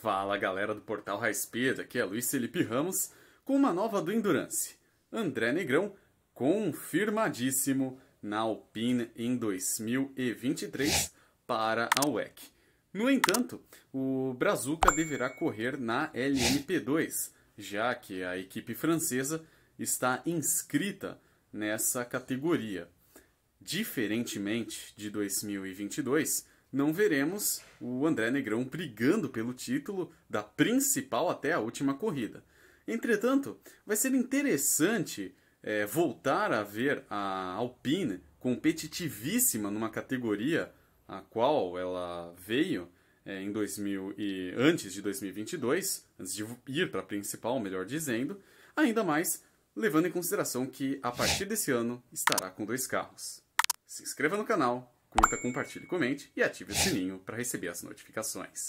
Fala galera do Portal High Speed, aqui é Luiz Felipe Ramos com uma nova do Endurance. André Negrão confirmadíssimo na Alpine em 2023 para a WEC. No entanto, o Brazuca deverá correr na LMP2, já que a equipe francesa está inscrita nessa categoria. Diferentemente de 2022, não veremos o André Negrão brigando pelo título da principal até a última corrida. Entretanto, vai ser interessante é, voltar a ver a Alpine competitivíssima numa categoria a qual ela veio é, em 2000 e antes de 2022, antes de ir para a principal, melhor dizendo, ainda mais levando em consideração que a partir desse ano estará com dois carros. Se inscreva no canal curta, compartilhe, comente e ative o sininho para receber as notificações.